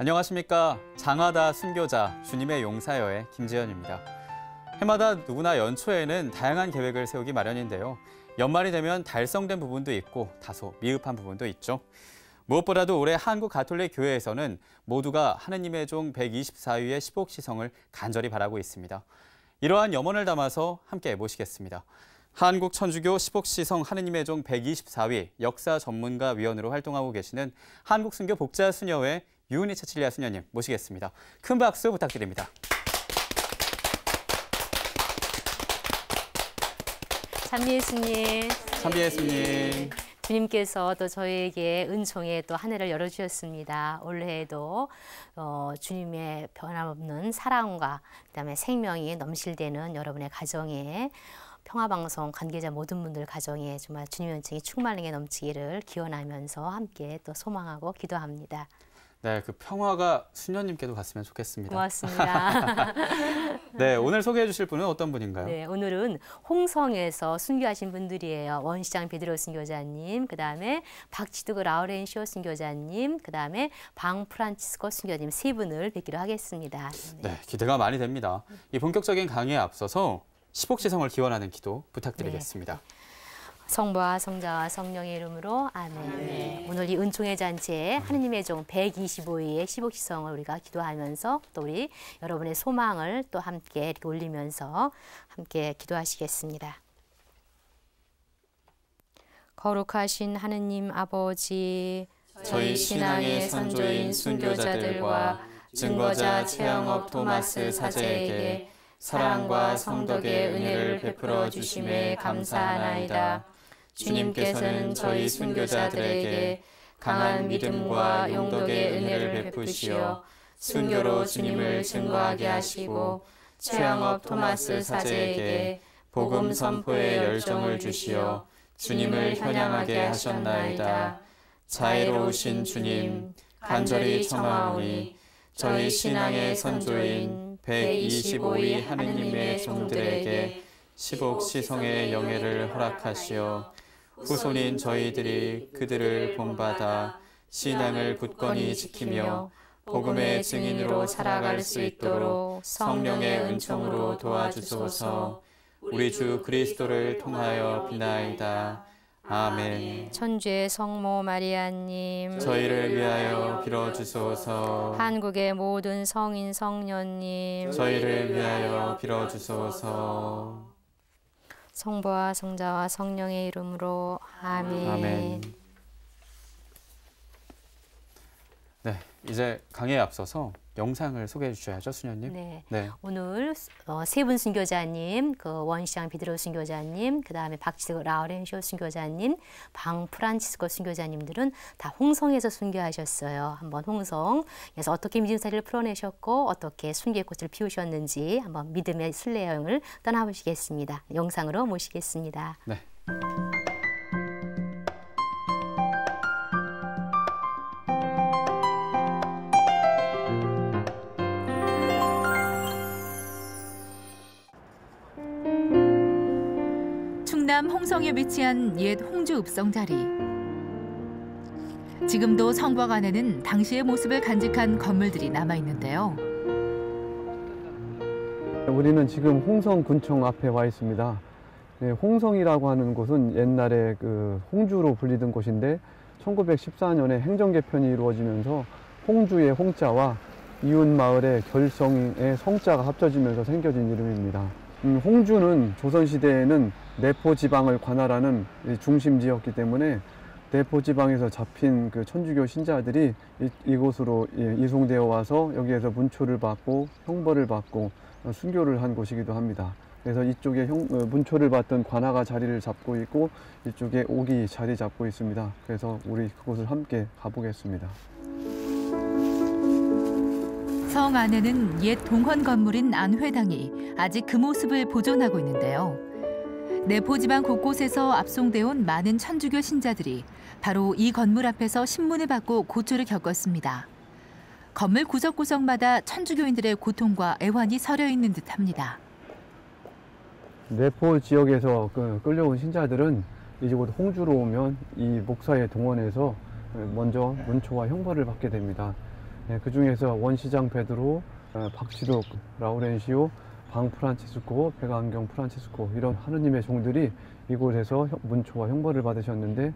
안녕하십니까. 장하다 순교자 주님의 용사여의 김지현입니다. 해마다 누구나 연초에는 다양한 계획을 세우기 마련인데요. 연말이 되면 달성된 부분도 있고 다소 미흡한 부분도 있죠. 무엇보다도 올해 한국 가톨릭 교회에서는 모두가 하느님의 종 124위의 시복시성을 간절히 바라고 있습니다. 이러한 염원을 담아서 함께 모시겠습니다. 한국 천주교 시복시성 하느님의 종 124위 역사 전문가 위원으로 활동하고 계시는 한국순교 복자 수녀회 유은희 차칠리아 수녀님 모시겠습니다. 큰 박수 부탁드립니다. 참비예 스님. 참비예 스님. 주님께서 또 저희에게 은총의 또한 해를 열어주셨습니다. 올해에도 어, 주님의 변함없는 사랑과 그다음에 생명이 넘실대는 여러분의 가정에 평화방송 관계자 모든 분들 가정에 정말 주님의 은총이 충만하게 넘치기를 기원하면서 함께 또 소망하고 기도합니다. 네, 그 평화가 수녀님께도 갔으면 좋겠습니다. 고맙습니다. 네, 오늘 소개해 주실 분은 어떤 분인가요? 네, 오늘은 홍성에서 순교하신 분들이에요. 원시장 베드로 순교자님, 그다음에 박지두 라우렌시오 순교자님, 그다음에 방프란치스코 순교자님 세 분을 뵙기로 하겠습니다. 네. 네, 기대가 많이 됩니다. 이 본격적인 강의에 앞서서 시복지성을 기원하는 기도 부탁드리겠습니다. 네. 성부와 성자와 성령의 이름으로 아멘. 아멘. 오늘 이 은총의 잔치에 하느님의 종 125위의 시복시성을 우리가 기도하면서 또 우리 여러분의 소망을 또 함께 이렇게 올리면서 함께 기도하시겠습니다. 거룩하신 하느님 아버지 저희 신앙의 선조인 순교자들과 증거자 체험업 토마스 사제에게 사랑과 성덕의 은혜를 베풀어 주심에 감사하나이다. 주님께서는 저희 순교자들에게 강한 믿음과 용덕의 은혜를 베푸시어 순교로 주님을 증거하게 하시고 최양업 토마스 사제에게 복음 선포의 열정을 주시어 주님을 현양하게 하셨나이다. 자애로우신 주님, 간절히 청하오니 저희 신앙의 선조인 125위 하느님의 종들에게 시복 시성의 영예를 허락하시어 후손인 저희들이 그들을 본받아 신앙을 굳건히 지키며 복음의 증인으로 살아갈 수 있도록 성령의 은총으로 도와주소서. 우리 주 그리스도를 통하여 비나이다. 아멘. 천주의 성모 마리아님, 저희를 위하여 빌어주소서. 한국의 모든 성인 성녀님, 저희를 위하여 빌어주소서. 성부와 성자와 성령의 이름으로 아멘. 아멘. 네, 이제 강의에 앞서서 영상을 소개해 주셔야죠, 수녀님. 네. 네. 오늘 어, 세분 순교자님, 그 원시장 비드로 순교자님, 그 다음에 박지석 라우렌쇼 순교자님, 방 프란치스코 순교자님들은 다 홍성에서 순교하셨어요. 한번 홍성에서 어떻게 믿음살이를 풀어내셨고 어떻게 순교의 꽃을 피우셨는지 한번 믿음의 순례여행을 떠나보시겠습니다. 영상으로 모시겠습니다. 네. 서에 위치한 옛 홍주 읍성 자리. 지금도 성곽 안에는 당시의 모습을 간직한 건물들이 남아 있는데요. 우리는 지금 홍성군청 앞에 와 있습니다. 네, 홍성이라고 하는 곳은 옛날에 그 홍주로 불리던 곳인데 1914년에 행정 개편이 이루어지면서 홍주의 홍자와 이웃 마을의 결성의 성자가 합쳐지면서 생겨진 이름입니다. 음, 홍주는 조선시대에는 내포지방을 관할하는 중심지였기 때문에 내포지방에서 잡힌 그 천주교 신자들이 이, 곳으로 이송되어 와서 여기에서 문초를 받고 형벌을 받고 어, 순교를 한 곳이기도 합니다. 그래서 이쪽에 형, 어, 문초를 받던 관아가 자리를 잡고 있고 이쪽에 옥이 자리 잡고 있습니다. 그래서 우리 그곳을 함께 가보겠습니다. 성 안에는 옛 동헌 건물인 안회당이 아직 그 모습을 보존하고 있는데요. 내포지방 곳곳에서 압송되어온 많은 천주교 신자들이 바로 이 건물 앞에서 신문을 받고 고초를 겪었습니다. 건물 구석구석마다 천주교인들의 고통과 애환이 서려 있는 듯합니다. 내포 지역에서 그 끌려온 신자들은 이제 곧 홍주로 오면 이 목사의 동원에서 먼저 문초와 형벌을 받게 됩니다. 네, 그 중에서 원시장 베드로, 어, 박시록 라우렌시오, 방프란치스코, 백안경 프란치스코 이런 하느님의 종들이 이곳에서 문초와 형벌을 받으셨는데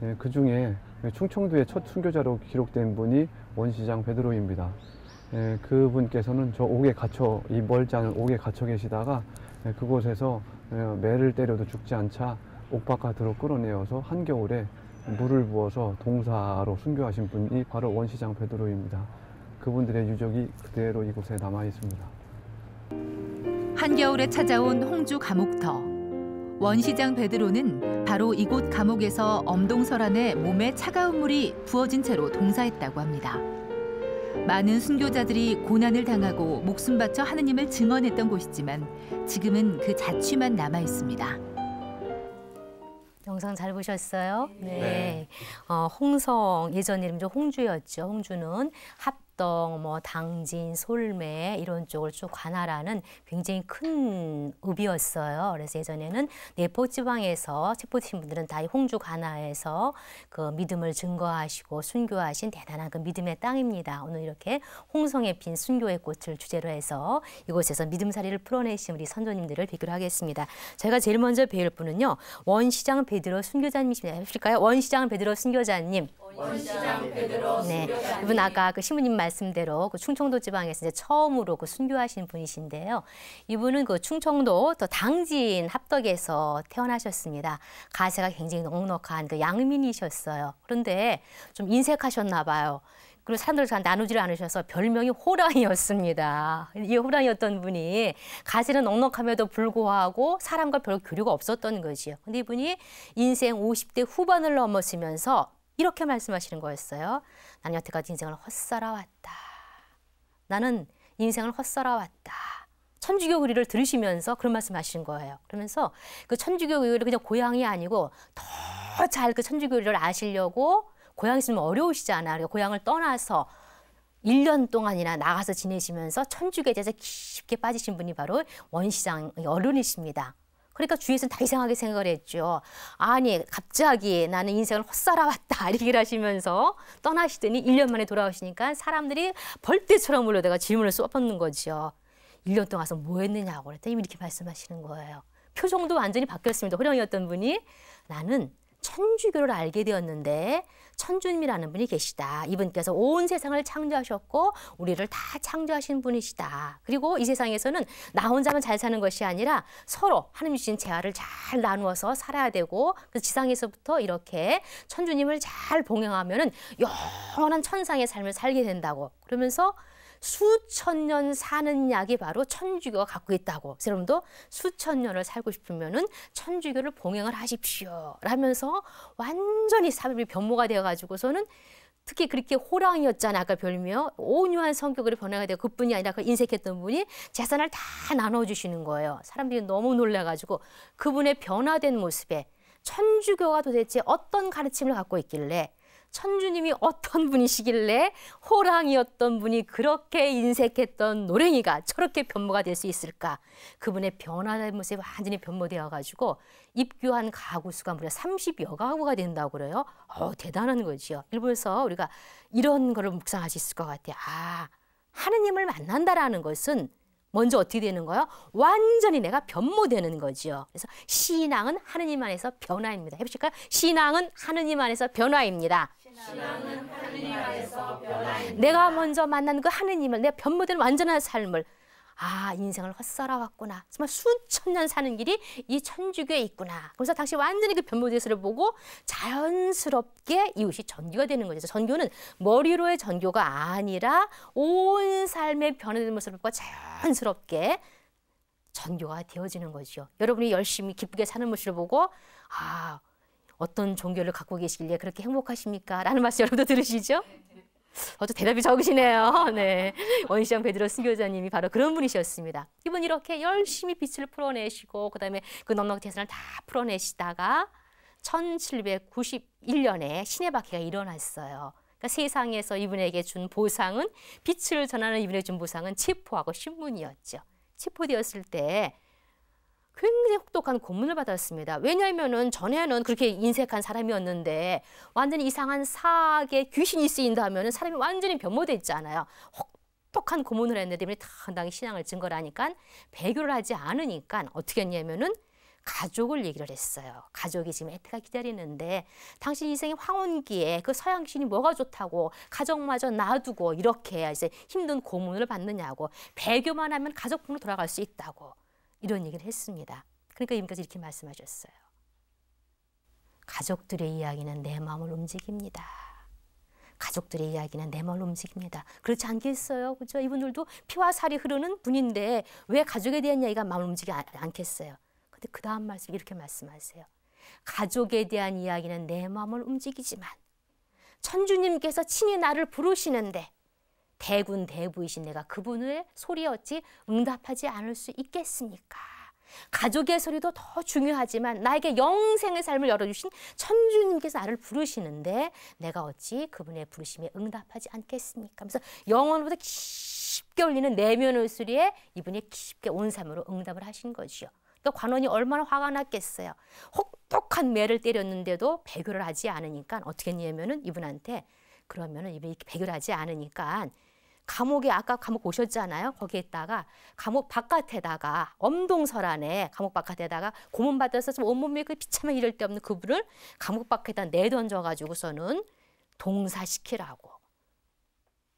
네, 그 중에 충청도의 첫 순교자로 기록된 분이 원시장 베드로입니다. 네, 그분께서는 저 옥에 갇혀 이 멀장을 옥에 갇혀 계시다가 그곳에서 어, 매를 때려도 죽지 않자 옥 바깥으로 끌어내어서 한겨울에 물을 부어서 동사로 순교하신 분이 바로 원시장 베드로입니다. 그분들의 유적이 그대로 이곳에 남아 있습니다. 한겨울에 찾아온 홍주 감옥터. 원시장 베드로는 바로 이곳 감옥에서 엄동설 안에 몸에 차가운 물이 부어진 채로 동사했다고 합니다. 많은 순교자들이 고난을 당하고 목숨 바쳐 하느님을 증언했던 곳이지만 지금은 그 자취만 남아 있습니다. 영상 잘 보셨어요? 네. 네. 어, 홍성 예전 이름 이 홍주였죠. 홍주는 합 합동, 뭐 당진, 솔매 이런 쪽을 쭉 관할하는 굉장히 큰 읍이었어요. 그래서 예전에는 내포 지방에서 체포되신 분들은 다 홍주 관하에서 그 믿음을 증거하시고 순교하신 대단한 그 믿음의 땅입니다. 오늘 이렇게 홍성에 핀 순교의 꽃을 주제로 해서 이곳에서 믿음사리를 풀어내신 우리 선조님들을 비교를 하겠습니다. 제가 제일 먼저 배울 분은요. 원시장 베드로 순교자님이십니다. 해실까요? 원시장 베드로 순교자님. 어, 네, 이분 네. 아까 그시부님 말씀대로 그 충청도 지방에서 이제 처음으로 그 순교하신 분이신데요. 이분은 그 충청도 또 당진 합덕에서 태어나셨습니다. 가세가 굉장히 넉넉한 그 양민이셨어요. 그런데 좀 인색하셨나 봐요. 그리고 사람들 잘 나누지를 않으셔서 별명이 호랑이였습니다. 이 호랑이였던 분이 가세는 넉넉함에도 불구하고 사람과 별 교류가 없었던 거지요. 근데 이분이 인생 50대 후반을 넘었으면서 이렇게 말씀하시는 거였어요. 나는 여태까지 인생을 헛살아왔다. 나는 인생을 헛살아왔다. 천주교 의리를 들으시면서 그런 말씀 하시는 거예요. 그러면서 그 천주교 의리를 그냥 고향이 아니고 더 잘 그 천주교 의리를 아시려고 고향 있으면 어려우시잖아요. 그러니까 고향을 떠나서 1년 동안이나 나가서 지내시면서 천주교에 대해서 깊게 빠지신 분이 바로 원시장 어른이십니다. 그러니까 주위에서는 다 이상하게 생각을 했죠. 아니 갑자기 나는 인생을 헛살아왔다 얘기 하시면서 떠나시더니 1년 만에 돌아오시니까 사람들이 벌떼처럼 몰려다가 질문을 쏟는 거죠. 1년 동안 와서 뭐 했느냐고 그랬더니 이렇게 말씀하시는 거예요. 표정도 완전히 바뀌었습니다. 호령이었던 분이 나는 천주교를 알게 되었는데 천주님이라는 분이 계시다. 이분께서 온 세상을 창조하셨고 우리를 다 창조하신 분이시다. 그리고 이 세상에서는 나 혼자만 잘 사는 것이 아니라 서로 하나님 주신 재화를 잘 나누어서 살아야 되고 그 지상에서부터 이렇게 천주님을 잘 봉영하면은 영원한 천상의 삶을 살게 된다고 그러면서 수천 년 사는 약이 바로 천주교가 갖고 있다고. 여러분도 수천 년을 살고 싶으면은 천주교를 봉행을 하십시오. 라면서 완전히 삶이 변모가 되어가지고서는 특히 그렇게 호랑이였잖아 아까 별미요 온유한 성격으로 변화가 되고 그뿐이 아니라 그 인색했던 분이 재산을 다 나눠주시는 거예요 사람들이 너무 놀라가지고 그분의 변화된 모습에 천주교가 도대체 어떤 가르침을 갖고 있길래 천주님이 어떤 분이시길래 호랑이였던 분이 그렇게 인색했던 노랭이가 저렇게 변모가 될 수 있을까? 그분의 변화된 모습이 완전히 변모되어 가지고 입교한 가구 수가 무려 30여 가구가 된다고 그래요. 어, 대단한 거지요. 일본에서 우리가 이런 거 묵상할 수 있을 것 같아요. 아, 하느님을 만난다라는 것은 먼저 어떻게 되는 거예요? 완전히 내가 변모되는 거지 그래서 신앙은 하느님 안에서 변화입니다. 해보실까요? 신앙은 하느님 안에서 변화입니다. 신앙은 하느님 안에서 내가 먼저 만난 그 하느님을 내 변모된 완전한 삶을 아 인생을 헛살아왔구나 정말 수천 년 사는 길이 이 천주교에 있구나 그래서 당시 완전히 그 변모제수를 보고 자연스럽게 이웃이 전교가 되는 거죠 전교는 머리로의 전교가 아니라 온 삶의 변화된 모습을 보고 자연스럽게 전교가 되어지는 거죠 여러분이 열심히 기쁘게 사는 모습을 보고 아 어떤 종교를 갖고 계시길래 그렇게 행복하십니까? 라는 말씀 여러분도 들으시죠? 어째 대답이 적으시네요. 네. 원시장 베드로 순교자님이 바로 그런 분이셨습니다. 이분 이렇게 열심히 빛을 풀어내시고 그다음에 그 넉넉 재산을 다 풀어내시다가 1791년에 신의 바퀴가 일어났어요. 그러니까 세상에서 이분에게 준 보상은 빛을 전하는 이분에게 준 보상은 체포하고 신문이었죠. 체포되었을 때 굉장히 혹독한 고문을 받았습니다. 왜냐하면 전에는 그렇게 인색한 사람이었는데 완전히 이상한 사악의 귀신이 쓰인다 하면은 사람이 완전히 변모돼 있잖아요. 혹독한 고문을 했는데 당당히 신앙을 증거라니까 배교를 하지 않으니까 어떻게 했냐면은 가족을 얘기를 했어요. 가족이 지금 에트가 기다리는데 당신 인생의 황혼기에 그 서양신이 뭐가 좋다고 가족마저 놔두고 이렇게 이제 힘든 고문을 받느냐고 배교만 하면 가족분으로 돌아갈 수 있다고 이런 얘기를 했습니다. 그러니까 지금까지 이렇게 말씀하셨어요. 가족들의 이야기는 내 마음을 움직입니다. 가족들의 이야기는 내 마음을 움직입니다. 그렇지 않겠어요? 그죠? 이분들도 피와 살이 흐르는 분인데 왜 가족에 대한 이야기가 마음을 움직이 않겠어요? 근데 그 다음 말씀 이렇게 말씀하세요. 가족에 대한 이야기는 내 마음을 움직이지만 천주님께서 친히 나를 부르시는데 대군 대부이신 내가 그분의 소리 어찌 응답하지 않을 수 있겠습니까? 가족의 소리도 더 중요하지만 나에게 영생의 삶을 열어주신 천주님께서 나를 부르시는데 내가 어찌 그분의 부르심에 응답하지 않겠습니까? 하면서 영혼보다 깊게 울리는 내면의 소리에 이분이 깊게 온 삶으로 응답을 하신 거지요. 또 관원이 얼마나 화가 났겠어요. 혹독한 매를 때렸는데도 배교를 하지 않으니까 어떻게 했냐면은 이분한테 그러면은 이분이 배교를 하지 않으니까 감옥에 아까 감옥 오셨잖아요 거기에다가 감옥 바깥에다가 엄동설 안에 감옥 바깥에다가 고문 받아서 온몸에 그 비참한 이럴 데 없는 그분을 감옥 밖에다 내던져 가지고서는 동사시키라고.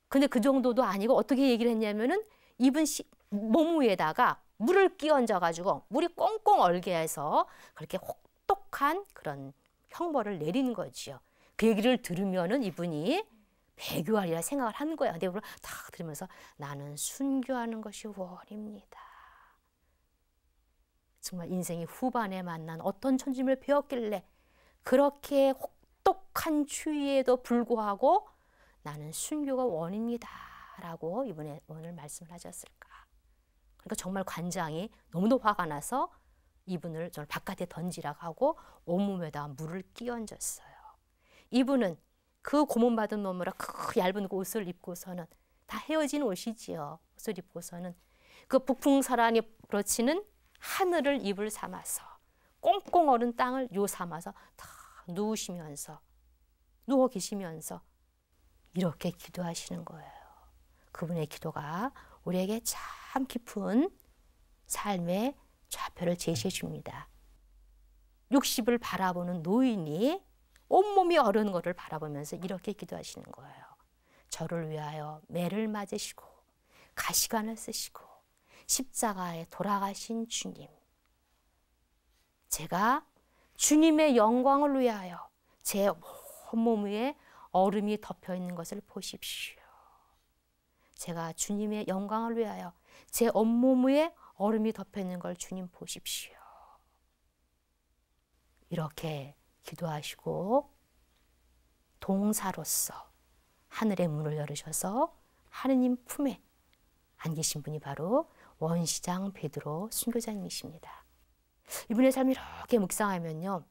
근데 그 정도도 아니고 어떻게 얘기를 했냐면은 입은 시, 몸 위에다가 물을 끼얹어 가지고 물이 꽁꽁 얼게 해서 그렇게 혹독한 그런 형벌을 내린 거지요. 그 얘기를 들으면은 이분이 배교하리라 생각을 한 거야. 근데 딱 들으면서 나는 순교하는 것이 원입니다. 정말 인생이 후반에 만난 어떤 천짐을 배웠길래 그렇게 혹독한 추위에도 불구하고 나는 순교가 원입니다. 라고 이번에 오늘 말씀을 하셨을까. 그러니까 정말 관장이 너무도 화가 나서 이분을 정말 바깥에 던지라고 하고 온몸에다 물을 끼얹었어요. 이분은 그 고문받은 몸으로 그 얇은 옷을 입고서는 다 헤어진 옷이지요. 옷을 입고서는 그 북풍서란이 불어치는 하늘을 입을 삼아서 꽁꽁 얼은 땅을 요 삼아서 다 누우시면서 누워 계시면서 이렇게 기도하시는 거예요. 그분의 기도가 우리에게 참 깊은 삶의 좌표를 제시해 줍니다. 60을 바라보는 노인이 온몸이 어르는 것을 바라보면서 이렇게 기도하시는 거예요. 저를 위하여 매를 맞으시고 가시관을 쓰시고 십자가에 돌아가신 주님. 제가 주님의 영광을 위하여 제 온몸 위에 얼음이 덮여 있는 것을 보십시오. 제가 주님의 영광을 위하여 제 온몸 위에 얼음이 덮여 있는 걸 주님 보십시오. 이렇게 기도하시고 동사로서 하늘의 문을 열으셔서 하느님 품에 안기신 분이 바로 원시장 베드로 순교자님이십니다. 이분의 삶 이렇게 묵상하면요.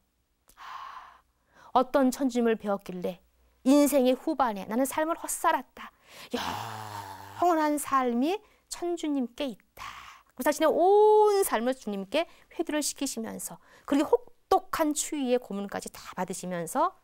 어떤 천짐을 배웠길래 인생의 후반에 나는 삶을 헛살았다. 영원한 삶이 천주님께 있다. 그 자신의 온 삶을 주님께 회두를 시키시면서 그렇게 혹 혹독한 추위에 고문까지 다 받으시면서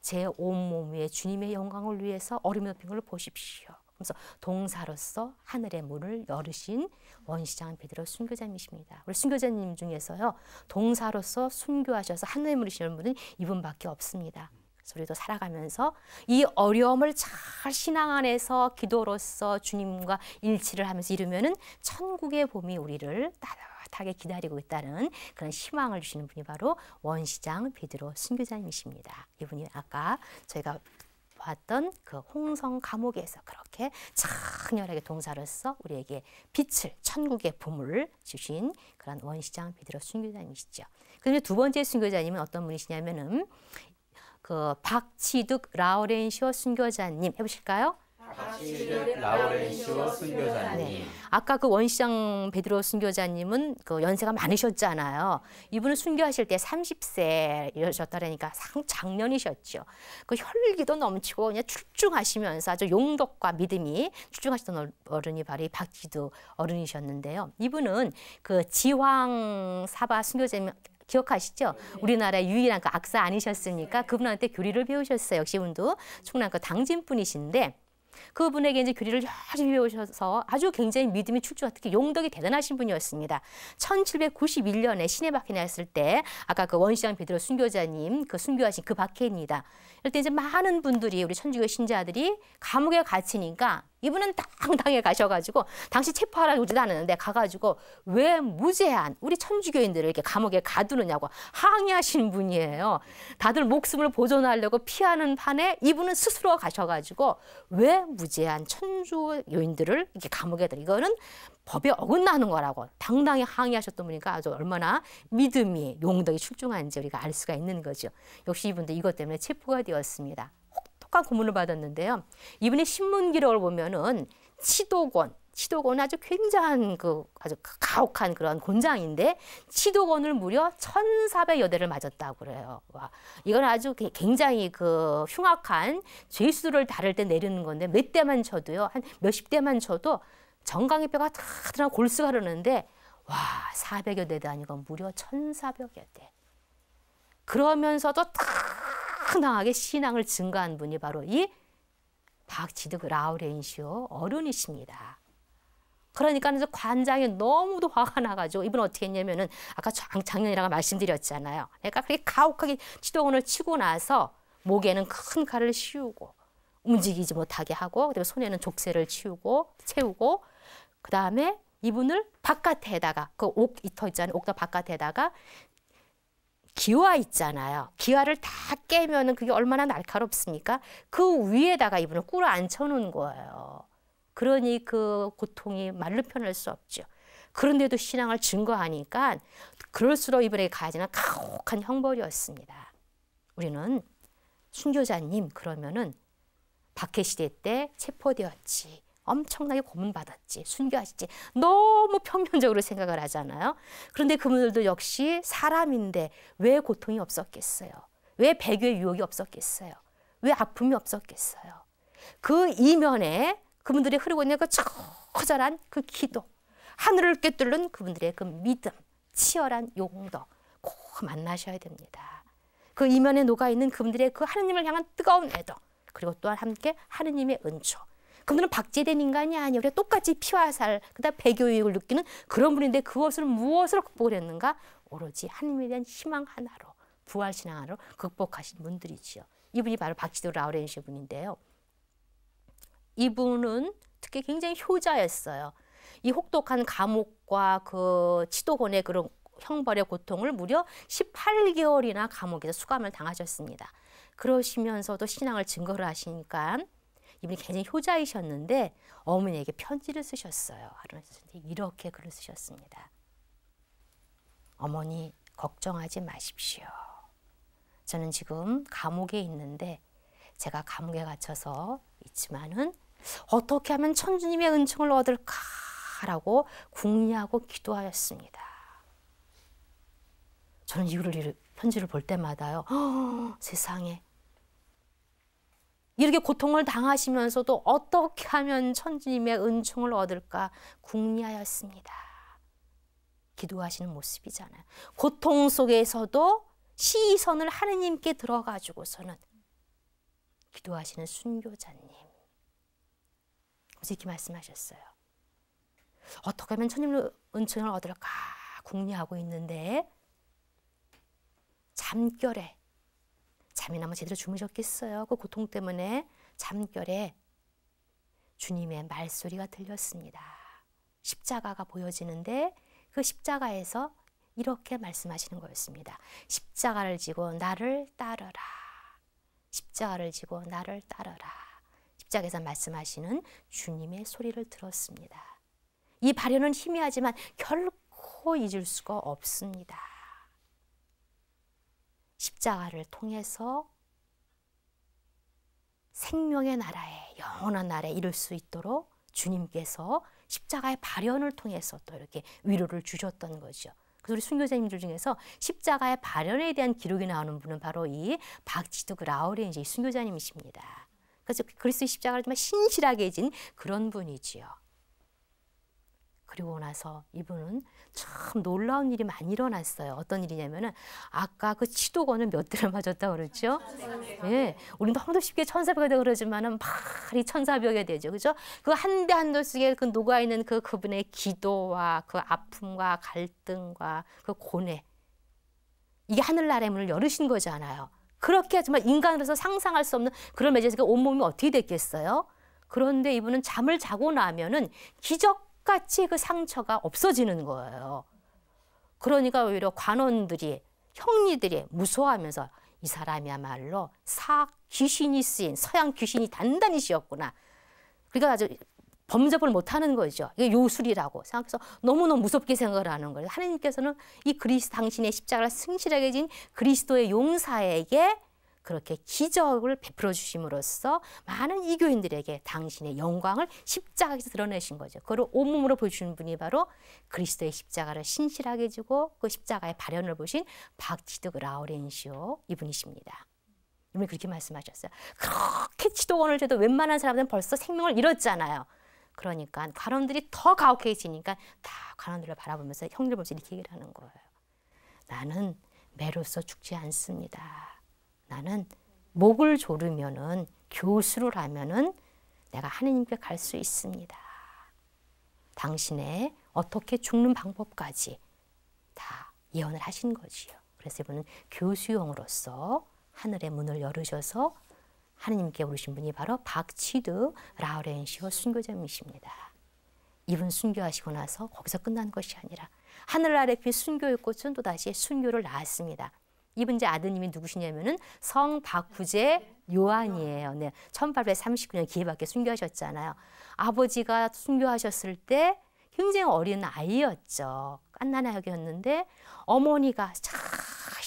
제 온몸 위에 주님의 영광을 위해서 얼음 높인 걸 보십시오. 그래서 동사로서 하늘의 문을 열으신 원시장 베드로 순교자님이십니다. 우리 순교자님 중에서요 동사로서 순교하셔서 하늘의 문을 여는 분은 이분밖에 없습니다. 우리도 살아가면서 이 어려움을 잘 신앙 안에서 기도로서 주님과 일치를 하면서 이루면은 천국의 봄이 우리를 따라 꿋꿋게 기다리고 있다는 그런 희망을 주시는 분이 바로 원시장 베드로 순교자님이십니다. 이분이 아까 저희가 봤던 그 홍성 감옥에서 그렇게 창렬하게 동사로서 우리에게 빛을 천국의 봄을 주신 그런 원시장 베드로 순교자님이시죠. 그런데 두 번째 순교자님은 어떤 분이시냐면은 그 박치득 라우렌시오 순교자님 해보실까요? 네. 아까 그 원시장 베드로 순교자님은 그 연세가 많으셨잖아요. 이분은 순교하실 때 30세이셨다라니까 상장년이셨죠. 그 혈기도 넘치고 그냥 출중하시면서 아주 용덕과 믿음이 출중하시던 어른이 바로 이 박지도 어른이셨는데요. 이분은 그 지황 사바 순교자님 기억하시죠? 네. 우리나라 유일한 그 악사 아니셨습니까? 그분한테 교리를 배우셨어요. 역시 분도 충남 그 당진 분이신데 그분에게 이제 교리를 아주 배우셔서 아주 굉장히 믿음이 축적한 특히 용덕이 대단하신 분이었습니다. 1791년에 신의 박해 났을 때 아까 그 원시장 베드로 순교자님 그 순교하신 그 박해입니다. 이럴 때 이제 많은 분들이 우리 천주교 신자들이 감옥에 갇히니까 이분은 당당히 가셔가지고 당시 체포하라 오지도 않았는데 가가지고 왜 무죄한 우리 천주교인들을 이렇게 감옥에 가두느냐고 항의하신 분이에요. 다들 목숨을 보존하려고 피하는 판에 이분은 스스로 가셔가지고 왜 무죄한 천주교인들을 이렇게 감옥에 들 이거는 법에 어긋나는 거라고 당당히 항의하셨던 분이니까 아주 얼마나 믿음이 용덕이 출중한지 우리가 알 수가 있는 거죠. 역시 이분도 이것 때문에 체포가 되었습니다. 똑가 고문을 받았는데요. 이분의 신문 기록을 보면은 치도권, 치도권 아주 굉장한 그 아주 가혹한 그런 곤장인데 치도권을 무려 천사백 여대를 맞았다고 그래요. 와, 이건 아주 굉장히 그 흉악한 죄수를 다룰 때 내리는 건데 몇 대만 쳐도요. 한 몇십 대만 쳐도 정강이 뼈가 다드러 골수가 흐르는데 와, 사백 여대도 아니고 무려 천사백 여대. 그러면서도 당당하게 신앙을 증가한 분이 바로 이 박지득 라우렌시오 어른이십니다. 그러니까 관장이 너무도 화가 나가지고 이분 어떻게 했냐면은 아까 작년이라고 말씀드렸잖아요. 그러니까 그렇게 가혹하게 지도원을 치고 나서 목에는 큰 칼을 씌우고 움직이지 못하게 하고 그다음 손에는 족쇄를 치우고 채우고 그다음에 이분을 바깥에다가 그옥 이터 있잖아요. 옥터 바깥에다가 기와 있잖아요. 기와를 다 깨면은 그게 얼마나 날카롭습니까? 그 위에다가 이분을 꿇어 앉혀놓은 거예요. 그러니 그 고통이 말로 표현할 수 없죠. 그런데도 신앙을 증거하니까 그럴수록 이분에게 가지는 가혹한 형벌이었습니다. 우리는 순교자님 그러면은 박해 시대 때 체포되었지. 엄청나게 고문받았지, 순교하셨지 너무 평면적으로 생각을 하잖아요. 그런데 그분들도 역시 사람인데 왜 고통이 없었겠어요? 왜 배교의 유혹이 없었겠어요? 왜 아픔이 없었겠어요? 그 이면에 그분들이 흐르고 있는 그 처절한 그 기도, 하늘을 꿰뚫는 그분들의 그 믿음, 치열한 용도 꼭 만나셔야 됩니다. 그 이면에 녹아 있는 그분들의 그 하느님을 향한 뜨거운 애도 그리고 또한 함께 하느님의 은총 그분들은 박제된 인간이 아니에요. 똑같이 피와 살, 그다음 배교육을 느끼는 그런 분인데 그것을 무엇으로 극복을 했는가? 오로지 하나님에 대한 희망 하나로 부활신앙 하나로 극복하신 분들이지요. 이분이 바로 박지도 라우렌시 분인데요. 이분은 특히 굉장히 효자였어요. 이 혹독한 감옥과 그치도권의 그런 형벌의 고통을 무려 18개월이나 감옥에서 수감을 당하셨습니다. 그러시면서도 신앙을 증거를 하시니까 이분이 굉장히 효자이셨는데 어머니에게 편지를 쓰셨어요. 아론 선생님 이렇게 글을 쓰셨습니다. 어머니 걱정하지 마십시오. 저는 지금 감옥에 있는데 제가 감옥에 갇혀서 있지만은 어떻게 하면 천주님의 은총을 얻을까라고 궁리하고 기도하였습니다. 저는 이거를 편지를 볼 때마다요. 허, 세상에 이렇게 고통을 당하시면서도 어떻게 하면 천주님의 은총을 얻을까 궁리하였습니다. 기도하시는 모습이잖아요. 고통 속에서도 시선을 하느님께 들어가지고서는 기도하시는 순교자님. 솔직히 말씀하셨어요. 어떻게 하면 천님의 은총을 얻을까 궁리하고 있는데 잠결에 잠이나 면 제대로 주무셨겠어요. 그 고통 때문에 잠결에 주님의 말소리가 들렸습니다. 십자가가 보여지는데 그 십자가에서 이렇게 말씀하시는 거였습니다. 십자가를 지고 나를 따르라. 십자가를 지고 나를 따르라. 십자가에서 말씀하시는 주님의 소리를 들었습니다. 이 발현은 희미하지만 결코 잊을 수가 없습니다. 십자가를 통해서 생명의 나라에 영원한 나라에 이를 수 있도록 주님께서 십자가의 발현을 통해서 또 이렇게 위로를 주셨던 거죠. 그 우리 순교자님들 중에서 십자가의 발현에 대한 기록이 나오는 분은 바로 이 박지득 라우렌지 순교자님이십니다. 그래서 그리스의 십자가를 정말 신실하게 진 그런 분이지요. 그리고 나서 이분은 참 놀라운 일이 많이 일어났어요. 어떤 일이냐면은 아까 그 치도건을 몇 대를 맞았다 그랬죠? 예. 우린 너무도 쉽게 천사벽이다 그러지만은 말이 천사벽이 되죠. 그죠? 그 한대한대 속에 그 녹아있는 그 그분의 기도와 그 아픔과 갈등과 그 고뇌. 이게 하늘나라의 문을 열으신 거잖아요. 그렇게 하지만 인간으로서 상상할 수 없는 그런 매제에서 온몸이 어떻게 됐겠어요? 그런데 이분은 잠을 자고 나면은 기적 똑같이 그 상처가 없어지는 거예요. 그러니까 오히려 관원들이 형리들이 무서워하면서 이 사람이야말로 사 귀신이 쓰인 서양 귀신이 단단히 씌었구나. 그러니까 아주 범접을 못하는 거죠. 이게 요술이라고 생각해서 너무너무 무섭게 생각을 하는 거예요. 하느님께서는 이 그리스 당신의 십자가를 승실하게 진 그리스도의 용사에게 그렇게 기적을 베풀어 주심으로써 많은 이교인들에게 당신의 영광을 십자가에서 드러내신 거죠. 그걸 온몸으로 보여주신 분이 바로 그리스도의 십자가를 신실하게 주고 그 십자가의 발현을 보신 박지득 라우렌시오 이분이십니다. 이분이 그렇게 말씀하셨어요. 그렇게 지도원을 해도 웬만한 사람들은 벌써 생명을 잃었잖아요. 그러니까 관원들이 더 가혹해지니까 다 관원들을 바라보면서 형들 보면서 이렇게 얘기를 하는 거예요. 나는 매로서 죽지 않습니다. 나는 목을 조르면은 교수를 하면은 내가 하느님께 갈 수 있습니다. 당신의 어떻게 죽는 방법까지 다 예언을 하신 거지요. 그래서 이분은 교수용으로서 하늘의 문을 열으셔서 하느님께 오르신 분이 바로 박치드 라우렌시오 순교자님이십니다. 이분 순교하시고 나서 거기서 끝난 것이 아니라 하늘 아래 핀 순교의 꽃은 또다시 순교를 낳았습니다. 이분제 아드님이 누구시냐면은 성박구제 요한이에요. 네. 1839년 기해밖에 순교하셨잖아요. 아버지가 순교하셨을 때 굉장히 어린 아이였죠. 깐난아이였는데 어머니가 참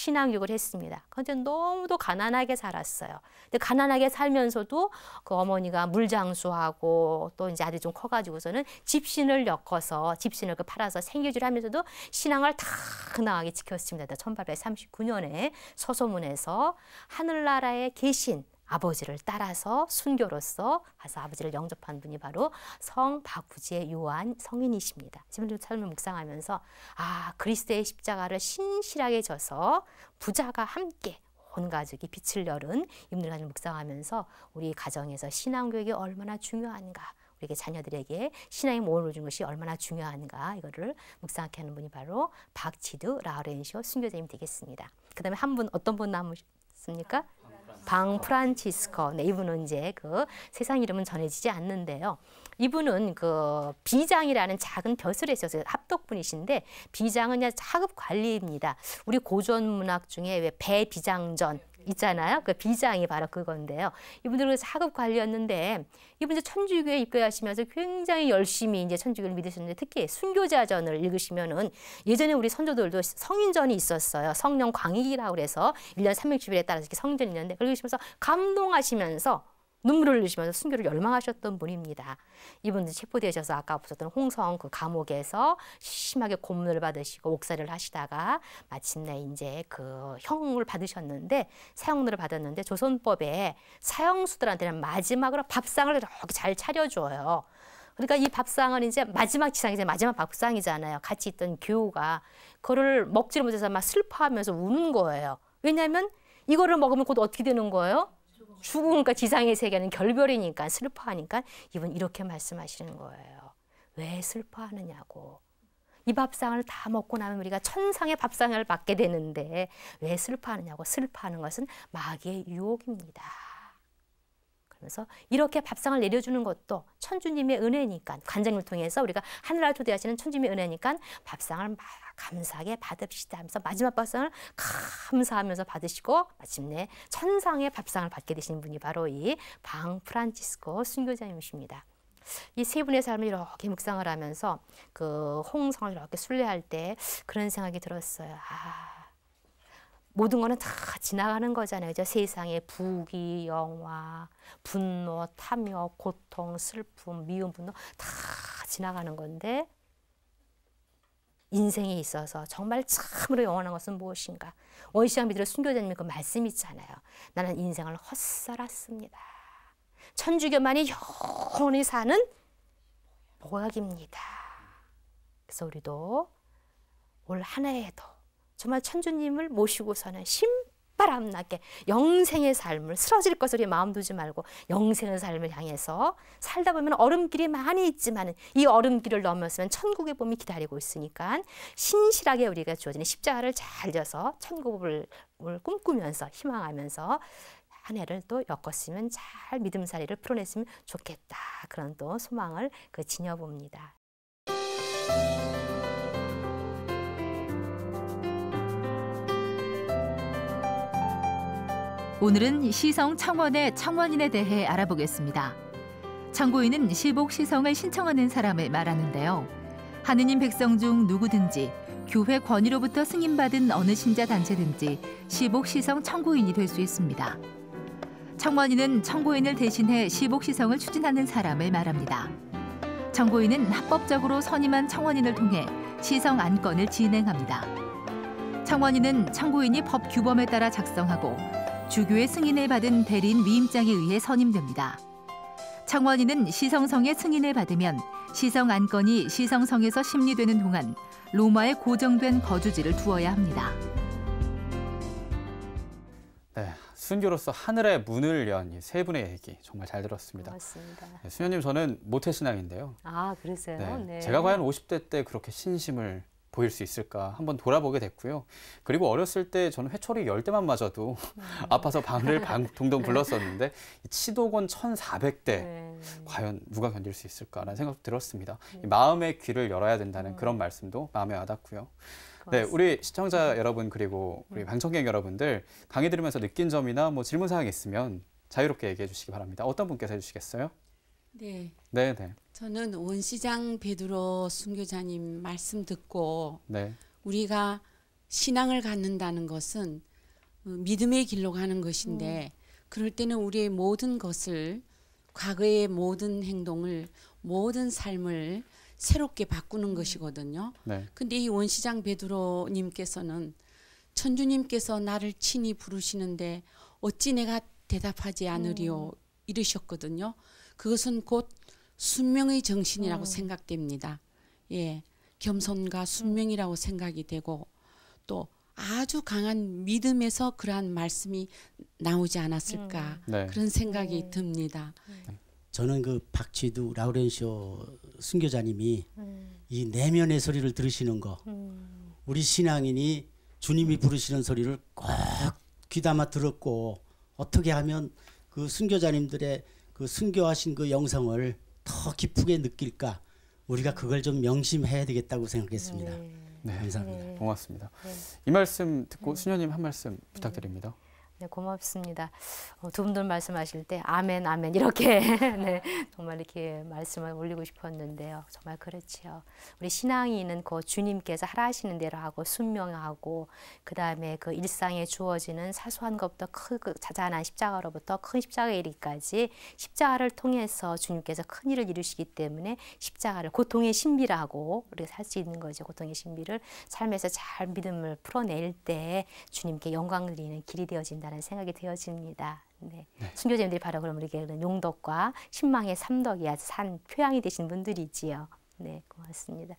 신앙육을 했습니다. 그런데 너무도 가난하게 살았어요. 근데 가난하게 살면서도 그 어머니가 물장수하고 또 이제 아들이 좀 커가지고서는 집신을 엮어서 집신을 그 팔아서 생계주 하면서도 신앙을 다나하게 지켰습니다. 1839년에 서소문에서 하늘나라의 계신 아버지를 따라서 순교로서 가서 아버지를 영접한 분이 바로 성 박부지의 요한 성인이십니다. 지금도 삶을 묵상하면서 아 그리스도의 십자가를 신실하게 져서 부자가 함께 온 가족이 빛을 열은 임늘가족 묵상하면서 우리 가정에서 신앙교육이 얼마나 중요한가 우리에게 자녀들에게 신앙의 모험을 주 것이 얼마나 중요한가 이거를 묵상하게 하는 분이 바로 박지두 라우렌시오 순교자님 되겠습니다. 그 다음에 한 분 어떤 분 남으십니까? 방 프란치스코. 네, 이분은 이제 그 세상 이름은 전해지지 않는데요. 이분은 그 비장이라는 작은 벼슬에 있어서 합덕분이신데 비장은 하급 관리입니다. 우리 고전 문학 중에 왜 배비장전 있잖아요. 그 비장이 바로 그건데요. 이분들은 사급 관리였는데 이분 이제 천주교에 입교하시면서 굉장히 열심히 이제 천주교를 믿으셨는데 특히 순교자전을 읽으시면은 예전에 우리 선조들도 성인전이 있었어요. 성령 광익이라고 그서 일년 360일에 따라서 이렇게 성전이 있는데 그걸 시면서 감동하시면서 눈물을 흘리시면서 순교를 열망하셨던 분입니다. 이분도 체포되셔서 아까 없었던 홍성 그 감옥에서 심하게 고문을 받으시고 옥살이를 하시다가 마침내 이제 그 형을 받으셨는데 사형을 받았는데 조선법에 사형수들한테는 마지막으로 밥상을 이렇게 잘 차려줘요. 그러니까 이 밥상은 이제 마지막 지상이잖아 마지막 밥상이잖아요. 같이 있던 교우가 그를 먹지를 못해서 막 슬퍼하면서 우는 거예요. 왜냐하면 이거를 먹으면 곧 어떻게 되는 거예요? 죽음과 지상의 세계는 결별이니까 슬퍼하니까 이분 이렇게 말씀하시는 거예요. 왜 슬퍼하느냐고. 이 밥상을 다 먹고 나면 우리가 천상의 밥상을 받게 되는데 왜 슬퍼하느냐고 슬퍼하는 것은 마귀의 유혹입니다. 그래서 이렇게 밥상을 내려주는 것도 천주님의 은혜니까 관장을 통해서 우리가 하늘나 초대하시는 천주님의 은혜니까 밥상을 감사하게 받읍시다 하면서 마지막 밥상을 감사하면서 받으시고 마침내 천상의 밥상을 받게 되신 분이 바로 이 방 프란치스코 순교자님이십니다. 이 세 분의 삶을 이렇게 묵상을 하면서 그 홍성을 이렇게 순례할 때 그런 생각이 들었어요. 아, 모든 거는 다 지나가는 거잖아요. 그죠? 세상의 부귀, 영화, 분노, 탐욕, 고통, 슬픔, 미움, 분노 다 지나가는 건데 인생에 있어서 정말 참으로 영원한 것은 무엇인가? 원시와 미디를 순교자님의 그 말씀 있잖아요. 나는 인생을 헛살았습니다. 천주교만이 영원히 사는 모약입니다. 그래서 우리도 올한 해에도 정말 천주님을 모시고서는 심 바람나게 영생의 삶을 쓰러질 것을 마음 두지 말고 영생의 삶을 향해서 살다 보면 얼음길이 많이 있지만 이 얼음길을 넘었으면 천국의 봄이 기다리고 있으니까 신실하게 우리가 주어진 십자가를 잘 져서 천국을 꿈꾸면서 희망하면서 한 해를 또 엮었으면 잘 믿음살이를 풀어냈으면 좋겠다 그런 또 소망을 그 지녀봅니다. 오늘은 시성 창원의 창원인에 대해 알아보겠습니다. 창고인은 시복 시성을 신청하는 사람을 말하는데요. 하느님 백성 중 누구든지 교회 권위로부터 승인받은 어느 신자 단체든지 시복 시성 청구인이 될 수 있습니다. 청원인은 청구인을 대신해 시복 시성을 추진하는 사람을 말합니다. 청구인은 합법적으로 선임한 청원인을 통해 시성 안건을 진행합니다. 청원인은 청구인이 법 규범에 따라 작성하고 주교의 승인을 받은 대리인 위임장에 의해 선임됩니다. 창원인은 시성성의 승인을 받으면 시성 안건이 시성성에서 심리되는 동안 로마에 고정된 거주지를 두어야 합니다. 네, 순교로서 하늘의 문을 연이세 분의 얘기 정말 잘 들었습니다. 맞습니다. 네, 수녀님 저는 모태신앙인데요. 아, 그러세요? 네, 네. 제가 과연 50대 때 그렇게 신심을 보일 수 있을까 한번 돌아보게 됐고요. 그리고 어렸을 때 저는 회초리 열 대만 맞아도 아파서 방을 방, 동동 불렀었는데 치도곤 1,400대 네. 과연 누가 견딜 수 있을까라는 생각도 들었습니다. 네. 마음의 귀를 열어야 된다는 음. 그런 말씀도 마음에 와닿고요. 네, 우리 시청자 여러분 그리고 우리 음. 방청객 여러분들 강의 들으면서 느낀 점이나 뭐 질문 사항 있으면 자유롭게 얘기해 주시기 바랍니다. 어떤 분께서 해주시겠어요? 네. 네, 네. 저는 원시장 베드로 순교자님 말씀 듣고 네. 우리가 신앙을 갖는다는 것은 어, 믿음의 길로 가는 것인데 음. 그럴 때는 우리의 모든 것을 과거의 모든 행동을 모든 삶을 새롭게 바꾸는 음. 것이거든요. 네. 근데 이 원시장 베드로님께서는 천주님께서 나를 친히 부르시는데 어찌 내가 대답하지 않으리요 음. 이러셨거든요. 그것은 곧 순명의 정신이라고 음. 생각됩니다. 예. 겸손과 순명이라고 생각이 되고 또 아주 강한 믿음에서 그러한 말씀이 나오지 않았을까 음. 네. 그런 생각이 음. 듭니다. 네. 저는 그 박지두 라우렌시 순교자님이 음. 이 내면의 소리를 들으시는 거 음. 우리 신앙인이 주님이 부르시는 소리를 꼭 귀담아 들었고 어떻게 하면 그 순교자님들의 그 순교하신 그 영성을 더 기쁘게 느낄까 우리가 그걸 좀 명심해야 되겠다고 생각했습니다. 네. 네. 감사합니다. 고맙습니다. 이 말씀 듣고 수녀님 음. 한 말씀 부탁드립니다. 네, 고맙습니다. 어, 두 분들 말씀하실 때 아멘 아멘 이렇게 네, 정말 이렇게 말씀을 올리고 싶었는데요. 정말 그렇지요. 우리 신앙인은 그 주님께서 하라 하시는 대로 하고 순명하고 그 다음에 그 일상에 주어지는 사소한 것부터 크, 그 자잘한 십자가로부터 큰 십자가의 일까지 십자가를 통해서 주님께서 큰 일을 이루시기 때문에 십자가를 고통의 신비라고 우리가 살수 있는 거죠. 고통의 신비를 삶에서 잘 믿음을 풀어낼 때 주님께 영광 드리는 길이 되어진다는 라는 생각이 되어집니다. 네. 네. 순교자님들이 바로 그럼 우리에게 그 용덕과 신망의 삼덕이 아주 산 표양이 되신 분들이지요. 네, 고맙습니다.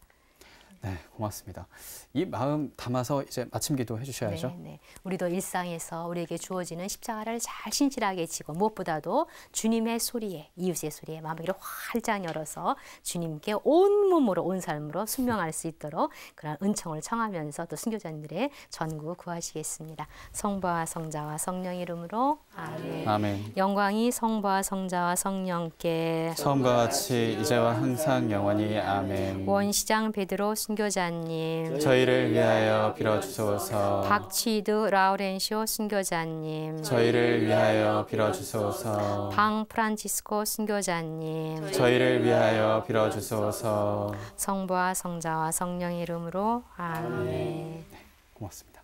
네, 고맙습니다. 이 마음 담아서 이제 마침 기도 해주셔야죠. 네, 네. 우리도 일상에서 우리에게 주어지는 십자가를 잘 신실하게 지고 무엇보다도 주님의 소리에 이웃의 소리에 마음을 활짝 열어서 주님께 온 몸으로 온 삶으로 순명할 수 있도록 그런 은총을 청하면서 또 순교자님들의 전구 구하시겠습니다. 성부와 성자와 성령 이름으로 아멘. 아멘. 영광이 성부와 성자와 성령께. 성과 같이 이제와 항상 영원히 아멘. 원시장 베드로 순 순교자님 저희를 위하여 빌어주소서 박치드 라우렌시 순교자님 저희를 위하여 빌어주소서 방프란치스코 순교자님 저희를 위하여 빌어주소서 성부와 성자와 성령 이름으로 아멘 고맙습니다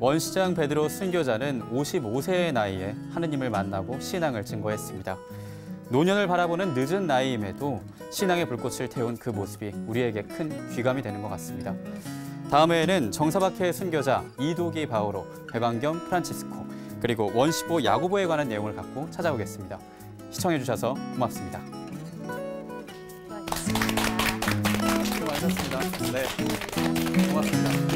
원시장 베드로 순교자는 55세의 나이에 하느님을 만나고 신앙을 증거했습니다 노년을 바라보는 늦은 나이임에도 신앙의 불꽃을 태운 그 모습이 우리에게 큰 귀감이 되는 것 같습니다. 다음에는 정사박해의 순교자 이도기 바오로, 백안겸 프란치스코, 그리고 원시보 야고보에 관한 내용을 갖고 찾아오겠습니다. 시청해주셔서 고맙습니다. 수고하셨습니다. 네, 고맙습니다.